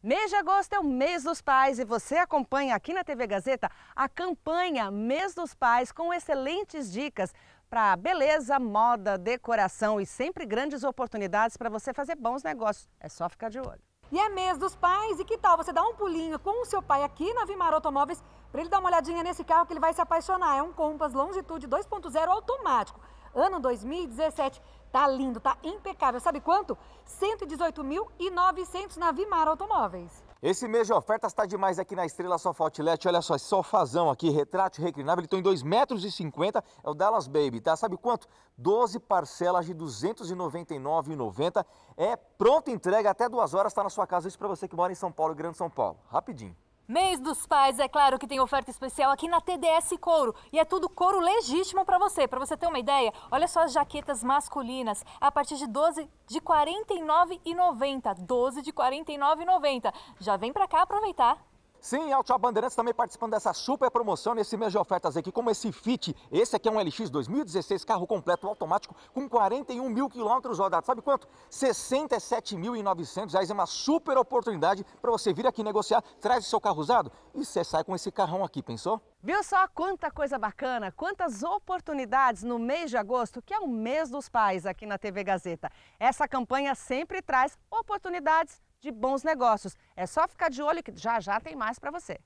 Mês de agosto é o mês dos pais e você acompanha aqui na TV Gazeta a campanha Mês dos Pais com excelentes dicas para beleza, moda, decoração e sempre grandes oportunidades para você fazer bons negócios. É só ficar de olho. E é mês dos pais, e que tal você dar um pulinho com o seu pai aqui na Vimar Automóveis para ele dar uma olhadinha nesse carro que ele vai se apaixonar. É um Compass Longitude 2.0 automático, ano 2017. Tá lindo, tá impecável. Sabe quanto? 118.900 na Vimar Automóveis. Esse mês de ofertas está demais aqui na Estrela Sofá Outlet. Olha só, esse é sofazão aqui, retrato reclinável. Ele tem 2,50 metros, é o Dallas Baby, tá? Sabe quanto? 12 parcelas de R$ 299,90. É pronta entrega até duas horas, está na sua casa. Isso para você que mora em São Paulo, Grande São Paulo. Rapidinho. Mês dos Pais, é claro que tem oferta especial aqui na TDS Couro. E é tudo couro legítimo para você. Para você ter uma ideia, olha só as jaquetas masculinas. A partir de 12 de R$ 49,90. 12 de R$ 49,90. Já vem para cá aproveitar. Sim, alto Altia Bandeirantes também participando dessa super promoção nesse mês de ofertas aqui, como esse Fit. Esse aqui é um LX 2016, carro completo automático com 41 mil quilômetros rodados. Sabe quanto? R$ 67.900. Reais. É uma super oportunidade para você vir aqui negociar, traz o seu carro usado e você sai com esse carrão aqui, pensou? Viu só quanta coisa bacana, quantas oportunidades no mês de agosto, que é o mês dos pais aqui na TV Gazeta. Essa campanha sempre traz oportunidades de bons negócios. É só ficar de olho que já já tem mais para você.